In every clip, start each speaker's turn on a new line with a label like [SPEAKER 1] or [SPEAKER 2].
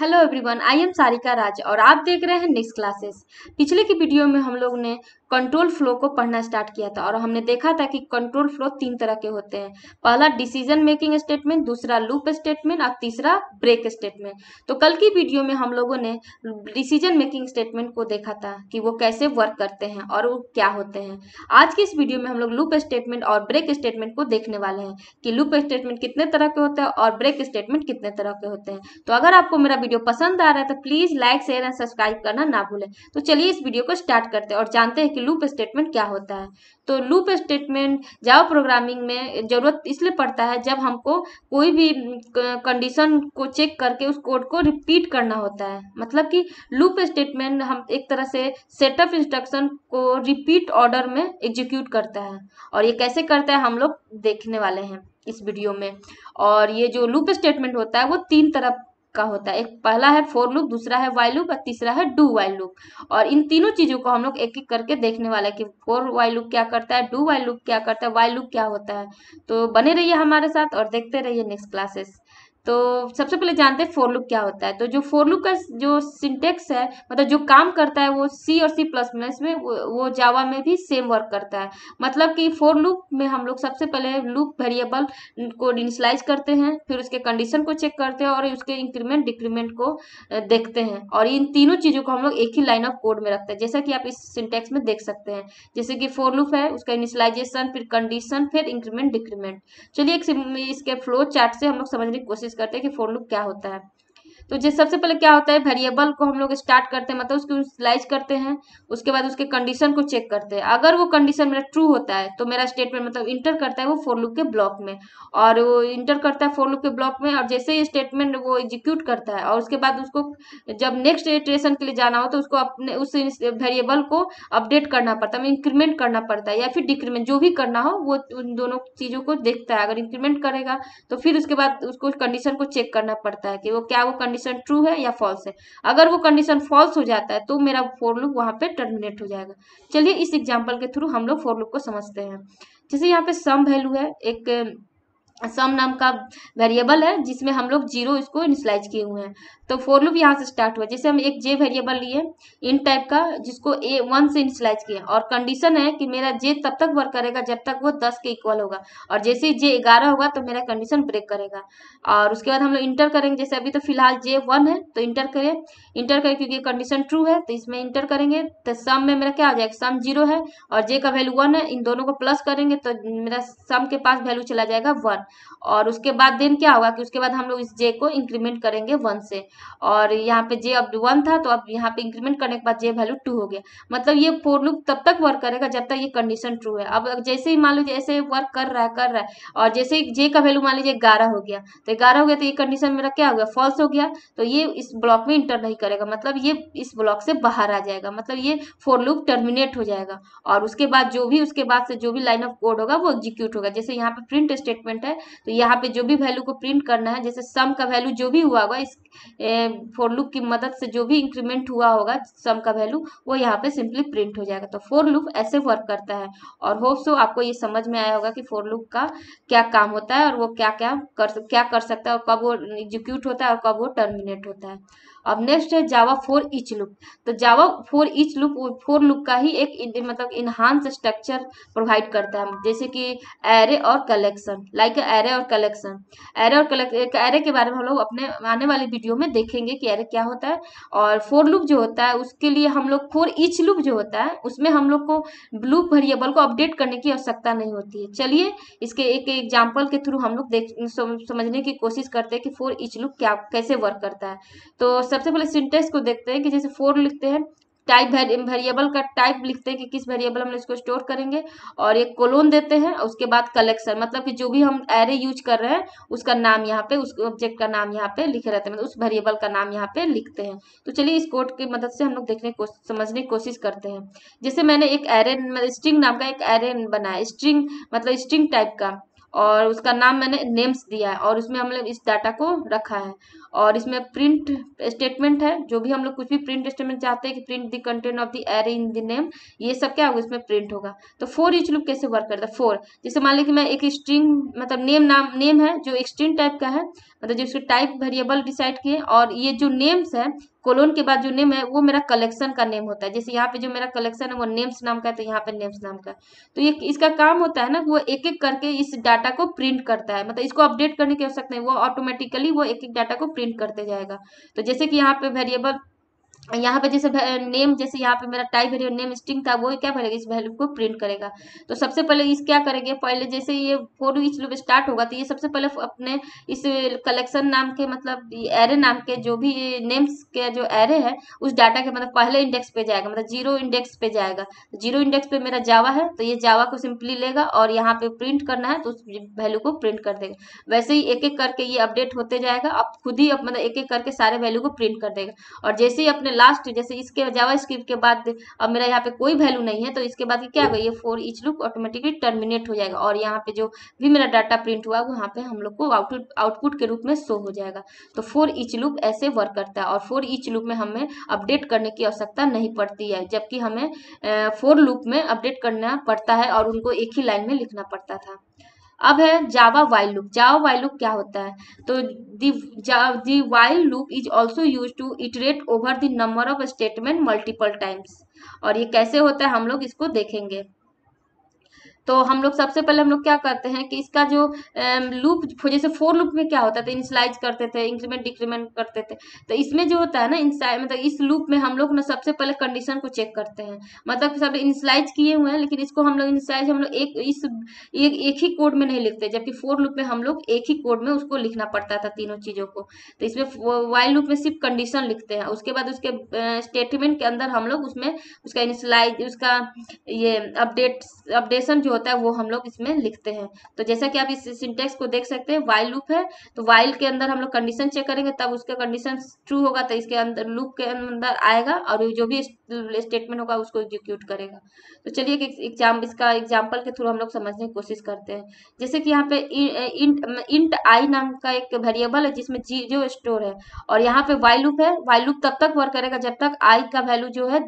[SPEAKER 1] hello everyone I am Sarika Raj और आप देख रहे हैं नेक्स्ट क्लासेस पिछले की वीडियो में हम लोग ने कंट्रोल फ्लो को पढ़ना स्टार्ट किया था और हमने देखा था कि कंट्रोल फ्लो तीन तरह के होते हैं पहला डिसीजन मेकिंग स्टेटमेंट दूसरा लूप स्टेटमेंट और तीसरा ब्रेक स्टेटमेंट तो कल की वीडियो में हम लोगों ने डिसीजन मेकिंग स्टेटमेंट को देखा था कि वो कैसे वर्क करते हैं और वो क्या होते हैं आज की इस वीडियो में हम लोग लूप स्टेटमेंट और ब्रेक स्टेटमेंट को देखने वाले हैं कि लूप स्टेटमेंट कितने तरह के होते हैं और ब्रेक स्टेटमेंट कितने तरह के होते हैं तो अगर आपको मेरा वीडियो पसंद आ रहा है तो please like share and subscribe करना ना भूलें तो चलिए इस वीडियो को स्टार्ट करते हैं और जानते हैं कि लूप स्टेटमेंट क्या होता है तो लूप स्टेटमेंट जावा प्रोग्रामिंग में ज़रूरत इसलिए पड़ता है जब हमको कोई भी कंडीशन को चेक करके उस कोड को रिपीट करना होता है मतलब कि लूप स्टेटमेंट हम एक तरह से सेटअप इंस्ट्रक्शन को रिपीट ऑर्डर में एग्जीक्यूट करता है और ये कैसे करता है हम लोग देखने वाले हैं इस वीडियो में और ये जो लूप स्टेटमेंट होता है वो तीन तरफ का होता है एक पहला है फोर लूप दूसरा है वाई लूप और तीसरा है डू वाई लूप और इन तीनों चीज़ों को हम लोग एक एक करके देखने वाला है कि फोर वाई लूप क्या करता है डू वाई लूप क्या करता है वाई लूप क्या होता है तो बने रहिए हमारे साथ और देखते रहिए नेक्स्ट क्लासेस तो सबसे पहले जानते हैं फोर लुक क्या होता है तो जो फोर लुक का जो सिंटेक्स है मतलब जो काम करता है वो सी और सी प्लस प्लस में वो जावा में भी सेम वर्क करता है मतलब कि फोर लुक में हम लोग सबसे पहले लुक वेरिएबल को इनिशलाइज करते हैं फिर उसके कंडीशन को चेक करते हैं और उसके इंक्रीमेंट डिक्रीमेंट को देखते हैं और इन तीनों चीज़ों को हम लोग एक ही लाइन ऑफ कोड में रखते हैं जैसा कि आप इस सिंटेक्स में देख सकते हैं जैसे कि फोर लुक है उसका इनिशलाइजेशन फिर कंडीशन फिर इंक्रीमेंट डिक्रीमेंट चलिए एक इसके फ्लो चार्ट से हम लोग समझने की कोशिश डिस्कस करते हैं कि फोर लूप क्या होता है तो जो सबसे पहले क्या होता है वेरिएबल को हम लोग स्टार्ट करते हैं मतलब उसको यूटिलाइज करते हैं उसके बाद उसके कंडीशन को चेक करते हैं अगर वो कंडीशन मेरा ट्रू होता है तो मेरा स्टेटमेंट मतलब इंटर करता है वो फोर लुक के ब्लॉक में और वो इंटर करता है फोर लुक के ब्लॉक में और जैसे ही स्टेटमेंट वो एग्जीक्यूट करता है और उसके बाद उसको जब नेक्स्ट इटरेशन के लिए जाना हो तो उसको अपने उस वेरिएबल को अपडेट करना पड़ता है इंक्रीमेंट करना पड़ता है या फिर डिक्रीमेंट जो भी करना हो वो उन दोनों चीज़ों को देखता है अगर इंक्रीमेंट करेगा तो फिर उसके बाद उसको कंडीशन को चेक करना पड़ता है कि वो क्या वो कंडीशन कंडीशन ट्रू है या फॉल्स है अगर वो कंडीशन फॉल्स हो जाता है तो मेरा फोर वहां वहाँ पे टर्मिनेट हो जाएगा चलिए इस एग्जाम्पल के थ्रू हम लोग फोर को समझते हैं जैसे यहाँ पे सम वैल्यू है एक सम नाम का वेरिएबल है जिसमें हम लोग जीरो इसको इनिशलाइज किए हुए हैं तो फोर लूप यहाँ से स्टार्ट हुआ जैसे हम एक जे वेरिएबल लिए इन टाइप का जिसको ए वन से इनिशलाइज किए और कंडीशन है कि मेरा जे तब तक वर्क करेगा जब तक वो दस के इक्वल होगा और जैसे ही जे ग्यारह होगा तो मेरा कंडीशन ब्रेक करेगा और उसके बाद हम लोग इंटर करेंगे जैसे अभी तो फिलहाल जे वन है तो इंटर करें इंटर करें क्योंकि कंडीशन ट्रू है तो इसमें इंटर करेंगे तो सम में मेरा क्या हो जाएगा सम जीरो है और जे का वैल्यू वन है इन दोनों को प्लस करेंगे तो मेरा सम के पास वैल्यू चला जाएगा वन और उसके बाद देन क्या होगा कि उसके बाद हम लोग इस जे को इंक्रीमेंट करेंगे वन से और यहाँ पे जे अब वन था तो अब यहाँ पे इंक्रीमेंट करने के बाद जे वैल्यू टू हो गया मतलब ये फोर लूप तब तक वर्क करेगा जब तक ये कंडीशन ट्रू है अब जैसे ही मान लीजिए ऐसे वर्क कर रहा है कर रहा है और जैसे ही जे का वैल्यू मान लीजिए ग्यारह हो गया तो ग्यारह हो गया तो ये कंडीशन मेरा क्या हो गया फॉल्स हो गया तो ये इस ब्लॉक में इंटर नहीं करेगा मतलब ये इस ब्लॉक से बाहर आ जाएगा मतलब ये फोर लूप टर्मिनेट हो जाएगा और उसके बाद जो भी उसके बाद से जो भी लाइन ऑफ कोड होगा वो एग्जीक्यूट होगा जैसे यहाँ पे प्रिंट स्टेटमेंट है है तो यहाँ पे जो भी वैल्यू को प्रिंट करना है जैसे सम का वैल्यू जो भी हुआ होगा इस फोर लूप की मदद से जो भी इंक्रीमेंट हुआ होगा सम का वैल्यू वो यहाँ पे सिंपली प्रिंट हो जाएगा तो फोर लूप ऐसे वर्क करता है और होप सो आपको ये समझ में आया होगा कि फोर लूप का क्या काम होता है और वो क्या क्या कर क्या कर सकता है और कब वो एग्जीक्यूट होता है और कब वो टर्मिनेट होता है अब नेक्स्ट है जावा फोर इच लुप तो Java for each loop for loop का ही एक मतलब इन्हांस स्ट्रक्चर प्रोवाइड करता है जैसे कि एरे और कलेक्शन लाइक एरे और कलेक्शन एरे और कलेक्शन एरे के बारे में हम लोग अपने आने वाली वीडियो में देखेंगे कि एरे क्या होता है और फोर लुप जो होता है उसके लिए हम लोग फोर इच लुप जो होता है उसमें हम लोग को ब्लू वेरिएबल को अपडेट करने की आवश्यकता नहीं होती है चलिए इसके एक एग्जाम्पल के थ्रू हम लोग देख समझने की कोशिश करते हैं कि फोर इच लुप क्या कैसे वर्क करता है तो सबसे पहले सिंटेक्स को देखते हैं कि जैसे फोर लिखते हैं टाइप वेरिएबल का टाइप लिखते हैं कि किस वेरिएबल हम इसको स्टोर करेंगे और एक कोलोन देते हैं उसके बाद कलेक्शन मतलब कि जो भी हम एरे यूज कर रहे हैं उसका नाम यहाँ पे उस ऑब्जेक्ट का नाम यहाँ पे लिखे रहते हैं मतलब उस वेरिएबल का नाम यहाँ पे लिखते हैं तो चलिए इस कोड की मदद से हम लोग देखने को समझने की कोशिश करते हैं जैसे मैंने एक एरे स्ट्रिंग नाम का एक एरे बनाया स्ट्रिंग मतलब स्ट्रिंग टाइप का और उसका नाम मैंने नेम्स दिया है और उसमें हमने इस डाटा को रखा है और इसमें प्रिंट स्टेटमेंट है जो भी हम लोग कुछ भी प्रिंट स्टेटमेंट चाहते हैं कि print the content of the array in the name ये सब क्या होगा इसमें प्रिंट होगा तो फोर इच लूप कैसे वर्क करता है फोर जैसे मान लीजिए कि मैं एक स्ट्रिंग मतलब नेम नाम नेम है जो एक स्ट्रिंग टाइप का है मतलब जो टाइप वेरिएबल डिसाइड किए और ये जो नेम्स है कोलोन के बाद जो नेम है वो मेरा कलेक्शन का नेम होता है जैसे यहाँ पे जो मेरा कलेक्शन है वो नेम्स नाम का है तो यहाँ पे नेम्स नाम का तो ये इसका काम होता है ना वो एक एक करके इस डाटा को प्रिंट करता है मतलब इसको अपडेट करने की आवश्यकता नहीं वो ऑटोमेटिकली वो एक एक डाटा को प्रिंट करते जाएगा तो जैसे कि यहाँ पे वेरिएबल यहाँ पे जैसे नेम जैसे यहाँ पे मेरा टाइप है नेम स्ट्रिंग था वो क्या भरेगा इस वैल्यू को प्रिंट करेगा तो सबसे पहले इस क्या करेंगे पहले जैसे ये फोर इच लूप स्टार्ट होगा तो ये सबसे पहले अपने इस कलेक्शन नाम के मतलब एरे नाम के जो भी नेम्स के जो एरे है उस डाटा के मतलब पहले इंडेक्स पे जाएगा मतलब जीरो इंडेक्स पे जाएगा तो जीरो इंडेक्स पे मेरा जावा है तो ये जावा को सिंपली लेगा और यहाँ पे प्रिंट करना है तो उस वैल्यू को प्रिंट कर देगा वैसे ही एक एक करके ये अपडेट होते जाएगा अब खुद ही मतलब एक एक करके सारे वैल्यू को प्रिंट कर देगा और जैसे ही अपने में लास्ट जैसे इसके जावा स्क्रिप्ट के बाद अब मेरा यहाँ पे कोई वैल्यू नहीं है तो इसके बाद क्या होगा ये for each loop automatically terminate हो जाएगा और यहाँ पे जो भी मेरा डाटा प्रिंट हुआ वहाँ पे हम लोग को आउटपुट आउटपुट के रूप में शो हो जाएगा तो फोर इच लुक ऐसे वर्क करता है और फोर इच लुक में हमें अपडेट करने की आवश्यकता नहीं पड़ती है जबकि हमें फोर लुक में अपडेट करना पड़ता है और उनको एक ही लाइन में लिखना पड़ता था अब है Java while loop Java while loop क्या होता है तो the while loop is also use to iterate over the number of statement multiple times और ये कैसे होता है हम लोग इसको देखेंगे तो हम लोग सबसे पहले हम लोग क्या करते हैं कि इसका जो लूप जैसे फोर लूप में क्या होता था इनिशलाइज करते थे इंक्रीमेंट डिक्रीमेंट करते थे तो इसमें जो होता है ना मतलब इस लूप में हम लोग ना सबसे पहले कंडीशन को चेक करते हैं मतलब सब इनिशलाइज किए हुए हैं लेकिन इसको हम लोग इनिशलाइज हम लोग एक इस एक, एक ही कोड में नहीं लिखते जबकि फोर लूप में हम लोग एक ही कोड में उसको लिखना पड़ता था तीनों चीज़ों को तो इसमें वाइल लूप में सिर्फ कंडीशन लिखते हैं उसके बाद उसके स्टेटमेंट के अंदर हम लोग उसमें उसका इनिशलाइज उसका ये अपडेट अपडेशन जो होता है वो हम लोग इसमें लिखते हैं तो जैसा कि आप इस सिंटेक्स को देख सकते हैं वाइल लूप है तो वाइल के अंदर हम लोग कंडीशन चेक करेंगे तब उसका कंडीशन ट्रू होगा तो इसके अंदर लूप के अंदर आएगा और जो भी स्टेटमेंट होगा उसको एग्जीक्यूट करेगा तो चलिए एग्जाम इसका एग्जाम्पल के थ्रू हम लोग समझने की कोशिश करते हैं जैसे कि यहाँ पे इंट इंट आई नाम का एक वेरिएबल है जिसमें जी जो स्टोर है और यहाँ पे वाइल लूप है वाइल लूप तब तक वर्क करेगा जब तक आई का वैल्यू जो है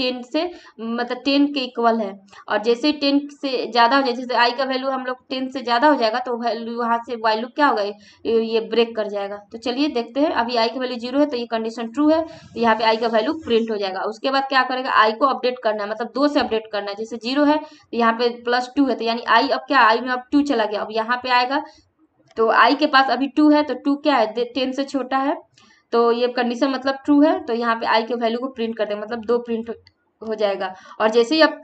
[SPEAKER 1] टेन से मतलब टेन के इक्वल है और जैसे ही टेन से ज़्यादा हो जाए जैसे आई का वैल्यू हम लोग टेन से ज़्यादा हो जाएगा तो वैल्यू वहां से वैल्यू क्या होगा ये ब्रेक कर जाएगा तो चलिए देखते हैं अभी आई का वैल्यू जीरो है तो ये कंडीशन ट्रू है तो यहाँ पे आई का वैल्यू प्रिंट हो जाएगा उसके बाद क्या करेगा आई को अपडेट करना है मतलब दो से अपडेट करना है जैसे जीरो है तो यहाँ पे प्लस टू है तो यानी आई अब क्या आई में अब टू चला गया अब यहाँ पे आएगा तो आई के पास अभी टू है तो टू क्या है टेन से छोटा है तो ये कंडीशन मतलब ट्रू है तो यहाँ पे आई के वैल्यू को प्रिंट कर देंगे मतलब दो प्रिंट हो जाएगा और जैसे ही अब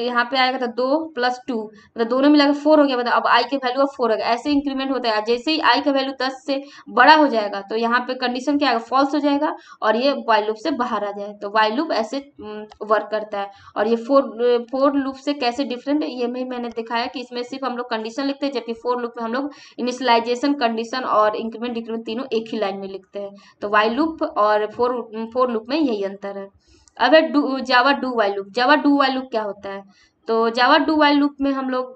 [SPEAKER 1] यहाँ पे आएगा तो दो प्लस टू मतलब दोनों मिलाकर फोर हो गया मतलब अब आई के वैल्यू अब फोर हो गया ऐसे इंक्रीमेंट होता है जैसे ही आई का वैल्यू दस से बड़ा हो जाएगा तो यहाँ पे कंडीशन क्या आएगा फॉल्स हो जाएगा और ये वाई लूप से बाहर आ जाए तो वाई लूप ऐसे वर्क करता है और ये फोर फोर लूप से कैसे डिफरेंट है ये भी मैंने दिखाया कि इसमें सिर्फ हम लोग कंडीशन लिखते हैं जबकि फोर लूप में हम लोग इनिशलाइजेशन कंडीशन और इंक्रीमेंट डिक्रीमेंट तीनों एक ही लाइन में लिखते हैं तो वाई लूप और फोर फोर लूप में यही अंतर है अब है do Java do while loop Java do while loop क्या होता है तो जावा डू वाई लूप में हम लोग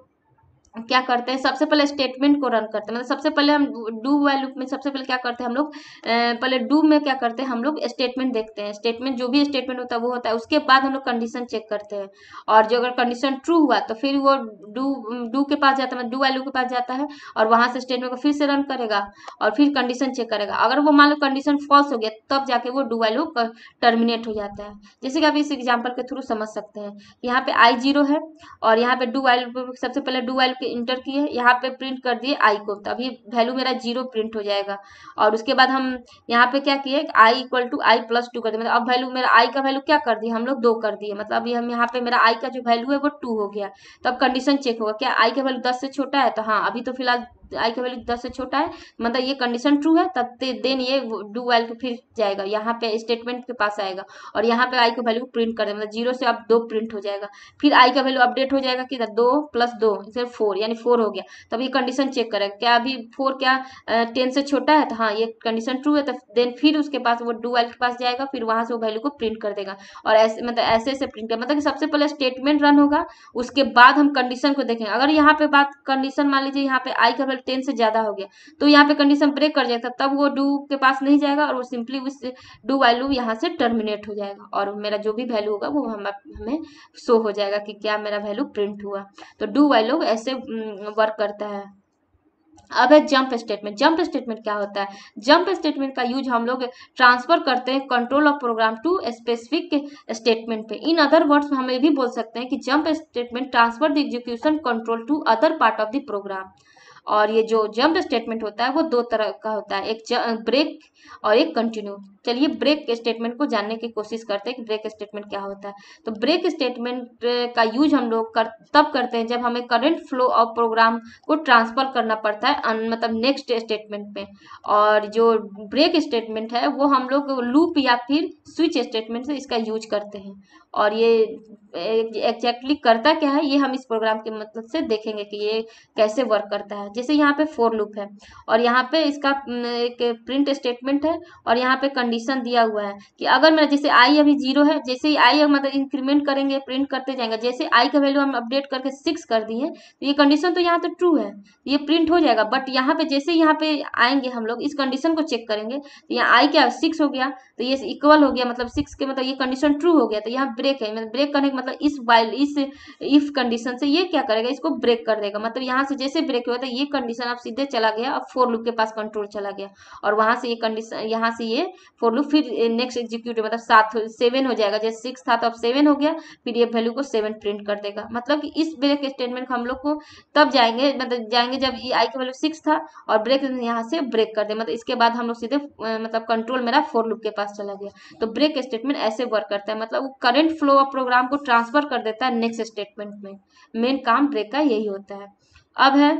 [SPEAKER 1] क्या करते हैं सबसे पहले स्टेटमेंट को रन करते हैं मतलब सबसे पहले हम डू वाइल लूप में सबसे पहले क्या करते हैं हम लोग पहले डू में क्या करते हैं हम लोग स्टेटमेंट देखते हैं स्टेटमेंट जो भी स्टेटमेंट होता है वो होता है उसके बाद हम लोग कंडीशन चेक करते हैं और जो अगर कंडीशन ट्रू हुआ तो फिर वो डू डू के पास जाता है डू वाइल लूप के पास जाता है और वहाँ से स्टेटमेंट को फिर से रन करेगा और फिर कंडीशन चेक करेगा अगर वो मान लो कंडीशन फॉल्स हो गया तब जाके वो डू वाइल लूप टर्मिनेट हो जाता है जैसे कि आप इस एग्जाम्पल के थ्रू समझ सकते हैं यहाँ पे आई जीरो है और यहाँ पे डू वाइल सबसे पहले डू वाइल करके इंटर किए यहाँ पे प्रिंट कर दिए आई को तभी वैल्यू मेरा जीरो प्रिंट हो जाएगा और उसके बाद हम यहाँ पे क्या किए I equal to I plus two कर दिए मतलब अब वैल्यू मेरा आई का वैल्यू क्या कर दिए हम लोग दो कर दिए मतलब अभी हम यहाँ पे मेरा आई का जो वैल्यू है वो टू हो गया तो अब कंडीशन चेक होगा क्या आई का वैल्यू दस से छोटा है तो हाँ अभी तो फिलहाल आई का वैल्यू दस से छोटा है मतलब ये कंडीशन ट्रू है तब देन ये डू वाइल तो फिर जाएगा यहाँ पे स्टेटमेंट के पास आएगा और यहाँ पे आई का वैल्यू प्रिंट कर देगा मतलब जीरो से अब दो प्रिंट हो जाएगा फिर आई का वैल्यू अपडेट हो जाएगा कि दो प्लस दो फिर फोर यानी फोर हो गया तब ये कंडीशन चेक करेगा क्या अभी फोर क्या टेन से छोटा है तो हाँ ये कंडीशन ट्रू है तो देन फिर उसके पास वो डू वाइल के पास जाएगा फिर वहाँ से वो वैल्यू को प्रिंट कर देगा और ऐसे मतलब ऐसे ऐसे प्रिंट कर मतलब कि सबसे पहले स्टेटमेंट रन होगा उसके बाद हम कंडीशन को देखेंगे अगर यहाँ पे बात कंडीशन मान लीजिए यहाँ पे आई का वैल्यू मतलब टेन से ज़्यादा हो गया तो यहाँ पे कंडीशन ब्रेक कर जाएगा तब वो डू के पास नहीं जाएगा और वो सिंपली उस डू वैल्यू यहाँ से टर्मिनेट हो जाएगा और मेरा जो भी वैल्यू होगा वो हम हमें शो हो जाएगा कि क्या मेरा वैल्यू प्रिंट हुआ तो डू वैल्यू ऐसे वर्क करता है अब है जंप स्टेटमेंट जंप स्टेटमेंट क्या होता है जंप स्टेटमेंट का यूज हम लोग ट्रांसफर करते हैं control of program to specific statement पे इन अदर वर्ड्स हम ये भी बोल सकते हैं कि jump statement transfer the execution control to other part of the program और ये जो जम्प स्टेटमेंट होता है वो दो तरह का होता है एक ब्रेक और एक कंटिन्यू चलिए ब्रेक स्टेटमेंट को जानने की कोशिश करते हैं कि ब्रेक स्टेटमेंट क्या होता है तो ब्रेक स्टेटमेंट का यूज हम लोग कर, तब करते हैं जब हमें करंट फ्लो ऑफ प्रोग्राम को ट्रांसफर करना पड़ता है मतलब नेक्स्ट स्टेटमेंट में और जो ब्रेक स्टेटमेंट है वो हम लोग लूप या फिर स्विच स्टेटमेंट से इसका यूज करते हैं और ये एग्जैक्टली करता क्या है ये हम इस प्रोग्राम के मतलब से देखेंगे कि ये कैसे वर्क करता है जैसे यहाँ पे फोर लूप है और यहाँ पे इसका एक प्रिंट स्टेटमेंट है और यहाँ पे कंड कंडीशन दिया हुआ है कि अगर मेरा जैसे आई अभी जीरो है जैसे ही आई मतलब इंक्रीमेंट करेंगे प्रिंट करते जाएंगे जैसे आई का वैल्यू हम अपडेट करके सिक्स कर दिए तो ये कंडीशन तो यहाँ तो ट्रू है ये प्रिंट हो जाएगा बट यहाँ पे जैसे यहाँ पे आएंगे हम लोग इस कंडीशन को चेक करेंगे तो यहाँ आई क्या सिक्स हो गया तो ये इक्वल हो गया मतलब सिक्स के मतलब ये कंडीशन ट्रू हो गया तो यहाँ ब्रेक है मतलब ब्रेक करने का मतलब इस वाइल इस इफ कंडीशन से ये क्या करेगा इसको ब्रेक कर देगा मतलब यहाँ से जैसे ब्रेक हुआ था ये कंडीशन अब सीधे चला गया अब फोर लुक के पास कंट्रोल चला गया और वहां से ये कंडीशन यहाँ से ये फोर लूप फिर नेक्स्ट eh, एग्जीक्यूटिव मतलब सात सेवन हो जाएगा जैसे सिक्स था तो अब सेवन हो गया फिर ये वैल्यू को सेवन प्रिंट कर देगा मतलब कि इस ब्रेक स्टेटमेंट को हम लोग को तब जाएंगे मतलब जाएंगे जब आई की वैल्यू सिक्स था और ब्रेक यहाँ से ब्रेक कर दे मतलब इसके बाद हम लोग सीधे eh, मतलब कंट्रोल मेरा फोर लूप के पास चला गया तो ब्रेक स्टेटमेंट ऐसे वर्क करता है मतलब वो करेंट फ्लो ऑफ प्रोग्राम को ट्रांसफर कर देता है नेक्स्ट स्टेटमेंट में मेन काम ब्रेक का यही होता है अब है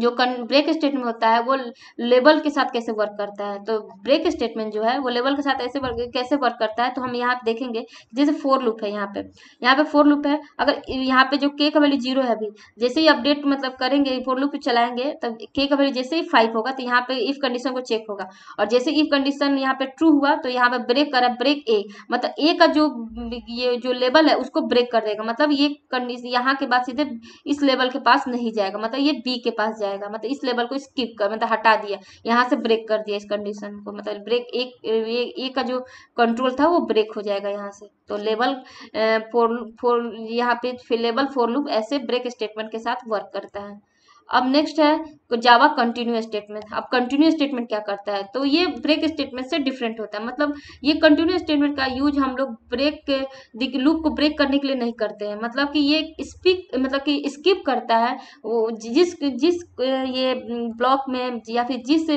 [SPEAKER 1] जो कन ब्रेक स्टेटमेंट होता है वो लेबल के साथ कैसे वर्क करता है तो ब्रेक स्टेटमेंट जो है वो लेबल के साथ ऐसे वर्क कैसे वर्क करता है तो हम यहाँ देखेंगे जैसे फोर लूप है यहाँ पे यहाँ पे फोर लूप है अगर यहाँ पे जो के का वैल्यू जीरो है अभी जैसे ही अपडेट मतलब करेंगे फोर लूप चलाएंगे तब के का वैल्यू जैसे ही फाइव होगा तो यहाँ पे इफ कंडीशन को चेक होगा और जैसे इफ कंडीशन यहाँ पे ट्रू हुआ तो यहाँ पे ब्रेक करा ब्रेक ए मतलब ए का जो ये जो लेवल है उसको ब्रेक कर देगा मतलब ये कंडीशन यहाँ के बाद सीधे इस लेवल के पास नहीं जाएगा मतलब ये बी के पास जाएगा मतलब इस लेवल को स्किप कर मतलब हटा दिया यहाँ से ब्रेक कर दिया इस कंडीशन को मतलब ब्रेक एक ए का जो कंट्रोल था वो ब्रेक हो जाएगा यहाँ से तो लेवल फोर फोर यहाँ पे लेवल फोर लूप ऐसे ब्रेक स्टेटमेंट के साथ वर्क करता है अब नेक्स्ट है जावा कंटिन्यू स्टेटमेंट अब कंटिन्यू स्टेटमेंट क्या करता है तो ये ब्रेक स्टेटमेंट से डिफरेंट होता है मतलब ये कंटिन्यू स्टेटमेंट का यूज हम लोग ब्रेक के लूप को ब्रेक करने के लिए नहीं करते हैं मतलब कि ये स्पीक मतलब कि स्किप करता है वो जिस जिस ये ब्लॉक में या फिर जिस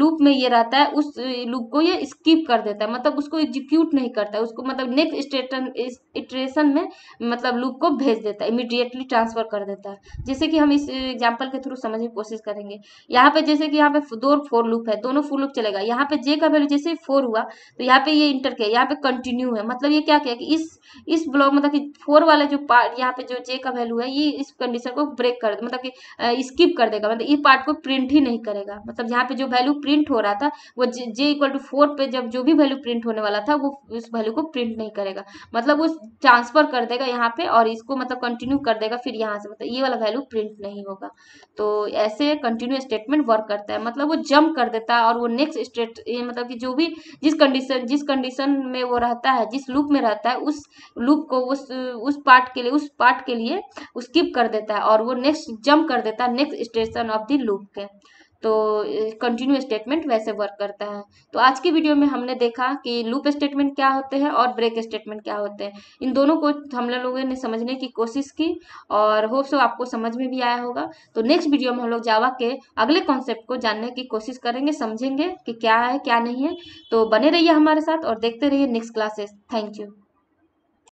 [SPEAKER 1] लूप में ये रहता है उस लूप को ये स्किप कर देता है मतलब उसको एग्जीक्यूट नहीं करता है उसको मतलब नेक्स्ट स्टेटन इटरेशन में मतलब लूप को भेज देता है इमिडिएटली ट्रांसफर कर देता है जैसे कि हम इस एग्जाम्पल एग्जाम्पल के थ्रू समझने की कोशिश करेंगे यहाँ पे जैसे कि यहाँ पे दो फोर लूप है दोनों फोर लूप चलेगा यहाँ पे जे का वैल्यू जैसे फोर हुआ तो यहाँ पे ये इंटर किया यहाँ पे कंटिन्यू है मतलब ये क्या किया कि इस इस ब्लॉक मतलब कि फोर वाला जो पार्ट यहाँ पे जो जे का वैल्यू है ये इस कंडीशन को ब्रेक कर मतलब कि स्किप कर देगा मतलब ये पार्ट को प्रिंट ही नहीं करेगा मतलब यहाँ पे जो वैल्यू प्रिंट हो रहा था वो जे इक्वल टू फोर पे जब जो भी वैल्यू प्रिंट होने वाला था वो उस वैल्यू को प्रिंट नहीं करेगा मतलब वो ट्रांसफर कर देगा यहाँ पे और इसको मतलब कंटिन्यू कर देगा फिर यहाँ से मतलब ये वाला वैल्यू प्रिंट नहीं होगा तो ऐसे कंटिन्यू स्टेटमेंट वर्क करता है मतलब वो जंप कर देता है और वो नेक्स्ट स्टेट मतलब कि जो भी जिस कंडीशन जिस कंडीशन में वो रहता है जिस लूप में रहता है उस लूप को उस उस पार्ट के लिए उस पार्ट के लिए स्किप कर देता है और वो नेक्स्ट जंप कर देता है next station of the loop के तो कंटिन्यू स्टेटमेंट वैसे वर्क करता है तो आज की वीडियो में हमने देखा कि लूप स्टेटमेंट क्या होते हैं और ब्रेक स्टेटमेंट क्या होते हैं इन दोनों को हम लोगों ने समझने की कोशिश की और होप सो आपको समझ में भी आया होगा तो नेक्स्ट वीडियो में हम लोग जावा के अगले कॉन्सेप्ट को जानने की कोशिश करेंगे समझेंगे कि क्या है क्या नहीं है तो बने रहिए हमारे साथ और देखते रहिए नेक्स्ट क्लासेस थैंक यू